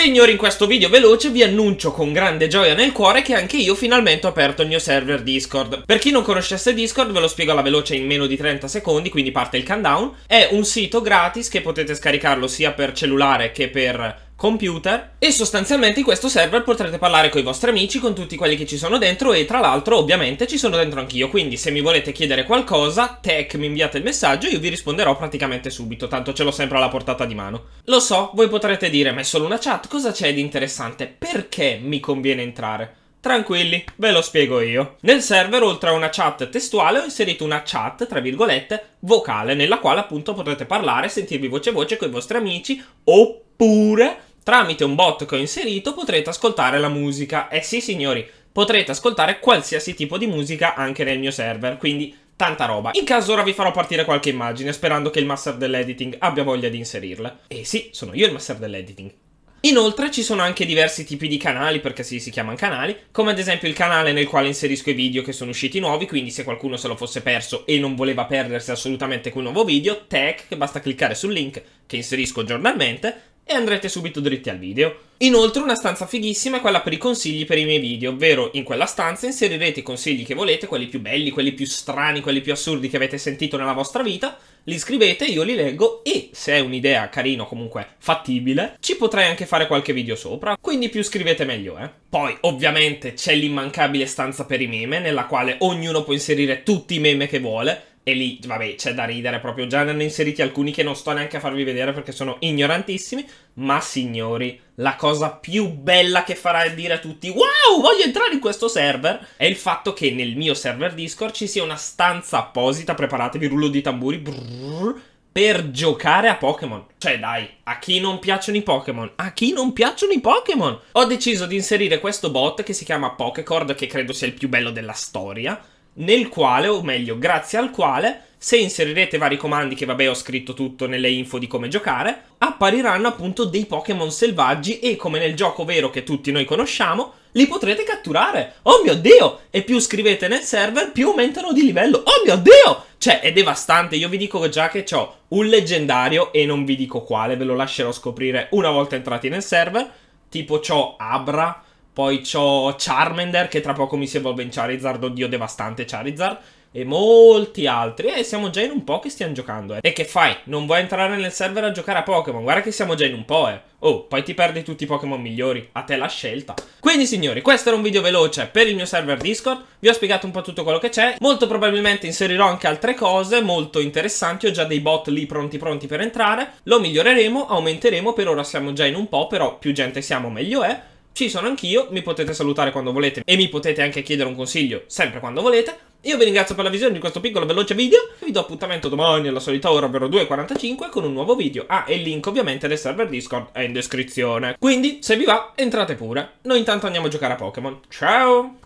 Signori, in questo video veloce vi annuncio con grande gioia nel cuore che anche io finalmente ho aperto il mio server Discord. Per chi non conoscesse Discord ve lo spiego alla veloce in meno di 30 secondi, quindi parte il countdown. È un sito gratis che potete scaricarlo sia per cellulare che per computer e sostanzialmente in questo server potrete parlare con i vostri amici, con tutti quelli che ci sono dentro e tra l'altro ovviamente ci sono dentro anch'io, quindi se mi volete chiedere qualcosa, tech mi inviate il messaggio e io vi risponderò praticamente subito, tanto ce l'ho sempre alla portata di mano. Lo so, voi potrete dire, ma è solo una chat, cosa c'è di interessante? Perché mi conviene entrare? Tranquilli, ve lo spiego io. Nel server, oltre a una chat testuale, ho inserito una chat, tra virgolette, vocale, nella quale appunto potrete parlare, sentirvi voce a voce con i vostri amici, oppure Tramite un bot che ho inserito potrete ascoltare la musica. Eh sì signori, potrete ascoltare qualsiasi tipo di musica anche nel mio server, quindi tanta roba. In caso ora vi farò partire qualche immagine sperando che il master dell'editing abbia voglia di inserirla. E eh sì, sono io il master dell'editing. Inoltre ci sono anche diversi tipi di canali, perché sì, si chiamano canali, come ad esempio il canale nel quale inserisco i video che sono usciti nuovi, quindi se qualcuno se lo fosse perso e non voleva perdersi assolutamente quel nuovo video, tech, che basta cliccare sul link che inserisco giornalmente, e andrete subito dritti al video. Inoltre una stanza fighissima è quella per i consigli per i miei video, ovvero in quella stanza inserirete i consigli che volete, quelli più belli, quelli più strani, quelli più assurdi che avete sentito nella vostra vita, li scrivete, io li leggo e se è un'idea carina o comunque fattibile, ci potrei anche fare qualche video sopra, quindi più scrivete meglio, eh. Poi ovviamente c'è l'immancabile stanza per i meme, nella quale ognuno può inserire tutti i meme che vuole, e lì, vabbè, c'è da ridere proprio. Già ne hanno inseriti alcuni che non sto neanche a farvi vedere perché sono ignorantissimi. Ma signori, la cosa più bella che farà dire a tutti: Wow, voglio entrare in questo server! È il fatto che nel mio server Discord ci sia una stanza apposita. Preparatevi, rullo di tamburi. Brrr, per giocare a Pokémon. Cioè, dai, a chi non piacciono i Pokémon? A chi non piacciono i Pokémon? Ho deciso di inserire questo bot che si chiama Pokécord, che credo sia il più bello della storia nel quale, o meglio, grazie al quale, se inserirete vari comandi che vabbè ho scritto tutto nelle info di come giocare, appariranno appunto dei Pokémon selvaggi e come nel gioco vero che tutti noi conosciamo, li potrete catturare. Oh mio Dio! E più scrivete nel server, più aumentano di livello. Oh mio Dio! Cioè, è devastante. Io vi dico già che ho un leggendario e non vi dico quale, ve lo lascerò scoprire una volta entrati nel server. Tipo ciò Abra, poi c'ho Charmander, che tra poco mi si evolve in Charizard, oddio devastante Charizard. E molti altri. E eh, siamo già in un po' che stiamo giocando, eh. E che fai? Non vuoi entrare nel server a giocare a Pokémon? Guarda che siamo già in un po', eh. Oh, poi ti perdi tutti i Pokémon migliori. A te la scelta. Quindi, signori, questo era un video veloce per il mio server Discord. Vi ho spiegato un po' tutto quello che c'è. Molto probabilmente inserirò anche altre cose molto interessanti. Ho già dei bot lì pronti pronti per entrare. Lo miglioreremo, aumenteremo. Per ora siamo già in un po', però più gente siamo meglio è ci sono anch'io, mi potete salutare quando volete e mi potete anche chiedere un consiglio sempre quando volete. Io vi ringrazio per la visione di questo piccolo veloce video, vi do appuntamento domani alla solita ora, ovvero 2.45, con un nuovo video. Ah, e il link ovviamente del server Discord è in descrizione. Quindi, se vi va, entrate pure. Noi intanto andiamo a giocare a Pokémon. Ciao!